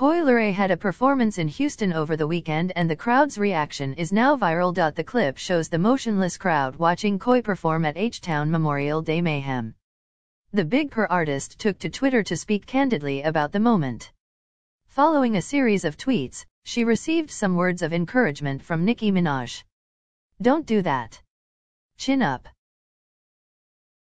Coilery had a performance in Houston over the weekend and the crowd's reaction is now viral. The clip shows the motionless crowd watching Koi perform at H-Town Memorial Day Mayhem. The Big Per artist took to Twitter to speak candidly about the moment. Following a series of tweets, she received some words of encouragement from Nicki Minaj. Don't do that. Chin up.